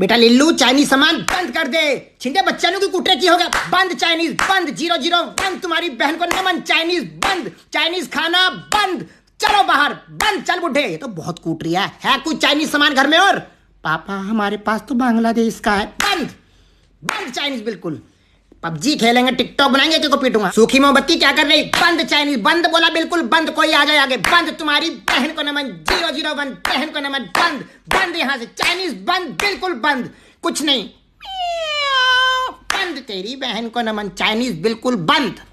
बेटा लिल्लू चाइनीज सामान बंद कर दे छिंडे बच्चा की कुटे की होगा बंद चाइनीज बंद जीरो जीरो बंद तुम्हारी बहन को नमन चाइनीज बंद चाइनीज खाना बंद चलो बाहर बंद चल बुढ़े ये तो बहुत कूट रही है, है कुछ चाइनीज सामान घर में और पापा हमारे पास तो बांग्लादेश का है बंद बंद चाइनीज बिल्कुल पबजी खेलेंगे टिकटॉक बनाएंगे को पीटूंगा सूखी मोमबत्ती क्या कर रही बंद चाइनीज बंद बोला बिल्कुल बंद कोई आ जाए आगे बंद तुम्हारी बहन को नमन जीरो जीरो बंद बहन को नमन बंद बंद यहाँ से चाइनीज बंद बिल्कुल बंद कुछ नहीं बंद तेरी बहन को नमन चाइनीज बिल्कुल बंद